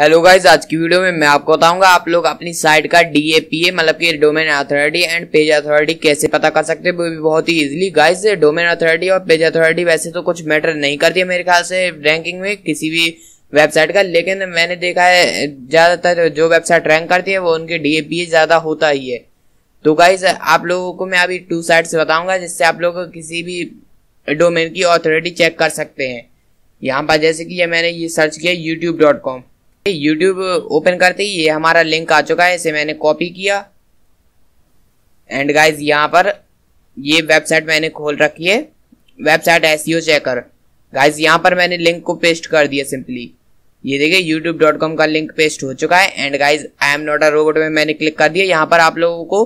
hello guys आज की video में मैं आपको बताऊंगा आप लोग अपनी साइट का डीएपीए मतलब कि domain authority and page authority कैसे पता कर सकते हैं वो भी बहुत ही इजीली गाइज डोमेन अथॉरिटी और पेज अथॉरिटी वैसे तो कुछ मैटर नहीं करती है मेरे ख्याल से रैंकिंग में किसी भी वेबसाइट का लेकिन मैंने देखा है ज़्यादातर जो वेबसाइट रैंक करती है वो उनके डीएपीए ज़्यादा होता ही है तो गाइज आप लोगों को मैं अभी टू साइट से बताऊंगा जिससे आप लोग किसी भी डोमेन की अथॉरिटी चेक कर सकते हैं यहाँ पर जैसे कि ये मैंने ये सर्च किया YouTube dot com YouTube open करते ही ये हमारा लिंक आ चुका है इसे मैंने कॉपी किया एंड गाइज यहाँ पर ये वेबसाइट मैंने खोल रखी है वेबसाइट एस चेकर गाइज यहाँ पर मैंने लिंक को पेस्ट कर दिया सिंपली ये देखिए youtube.com का लिंक पेस्ट हो चुका है and guys I am not a robot में मैंने क्लिक कर दिया यहाँ पर आप लोगों को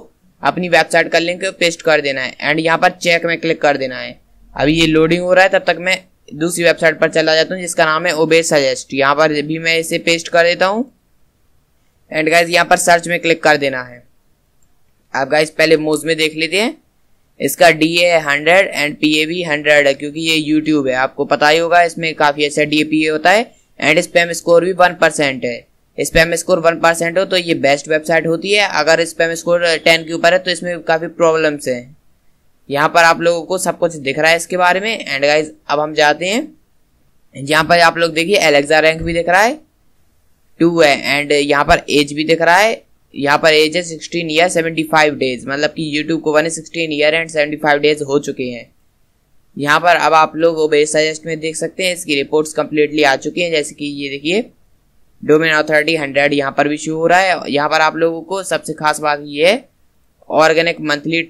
अपनी वेबसाइट का लिंक पेस्ट कर देना है एंड यहाँ पर चेक में क्लिक कर देना है अभी ये लोडिंग हो रहा है तब तक मैं दूसरी वेबसाइट पर चला जाता हूँ जिसका नाम है ओबे सजेस्ट यहाँ पर भी मैं इसे पेस्ट कर देता हूँ एंड गाइज यहाँ पर सर्च में क्लिक कर देना है आप गाइज पहले मोज में देख लेते हैं इसका D A hundred and P A भी हंड्रेड है क्योंकि ये यूट्यूब है आपको पता ही होगा इसमें काफ़ी अच्छा डी ए पी ए होता है एंड स्पैम स्कोर भी वन परसेंट है स्पैम स्कोर वन परसेंट हो तो ये बेस्ट वेबसाइट होती है अगर स्पैम स्कोर टेन के ऊपर है तो इसमें काफ़ी प्रॉब्लम्स हैं यहाँ पर आप लोगों को सब कुछ दिख रहा है इसके बारे में एंड गाइज अब हम जाते हैं यहाँ पर आप लोग देखिए एलेक्सा रैंक भी दिख रहा है टू है एंड यहाँ पर एज भी दिख रहा है यहाँ पर एज है sixteen year seventy five days मतलब कि यूट्यूब को बने sixteen year and seventy five days हो चुके हैं यहाँ पर अब आप लोग बेस सजेस्ट में देख सकते हैं इसकी रिपोर्ट्स कम्प्लीटली आ चुकी हैं जैसे कि ये देखिए डोमेन अथॉरिटी हंड्रेड यहाँ पर भी शो हो रहा है यहाँ पर आप लोगों को सबसे खास बात ये है ऑर्गेनिक मंथली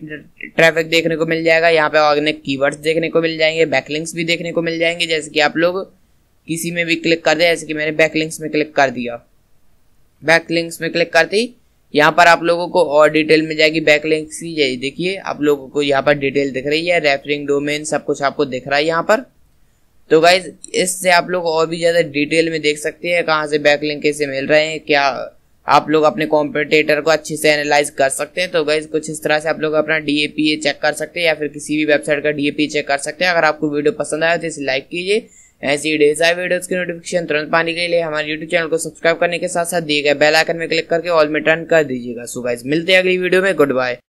ट्रैफिक देखने को मिल जाएगा यहाँ पे ऑर्गेनिक कीवर्ड्स देखने को मिल जाएंगे बैकलिंक्स भी देखने को मिल जाएंगे जैसे कि आप लोग किसी में भी क्लिक कर दे जैसे कि मैंने बैकलिंक्स में क्लिक कर दिया बैकलिंक्स में क्लिक करते ही यहाँ पर आप लोगों को और डिटेल मिल जाएगी बैकलिंक्स की यही देखिए आप लोगों को यहाँ पर डिटेल दिख रही है रेफरिंग डोमेन सब कुछ आपको दिख रहा है यहाँ पर तो गाइज इससे आप लोग और भी ज़्यादा डिटेल में देख सकते हैं कहाँ से बैकलिंक कैसे मिल रहे हैं क्या आप लोग अपने कॉम्पिटेटर को अच्छे से एनालाइज कर सकते हैं तो गाइज कुछ इस तरह से आप लोग अपना डीएपीए चेक कर सकते हैं या फिर किसी भी वेबसाइट का डी चेक कर सकते हैं अगर आपको वीडियो पसंद आया तो इसे लाइक कीजिए ऐसी डेज सारी वीडियोज की नोटिफिकेशन तुरंत पाने के लिए हमारे यूट्यूब चैनल को सब्सक्राइब करने के साथ साथ दिए गए बेल आइकन में क्लिक करके ऑल में टर्न कर दीजिएगा सो गाइज मिलते हैं अगली वीडियो में गुड बाय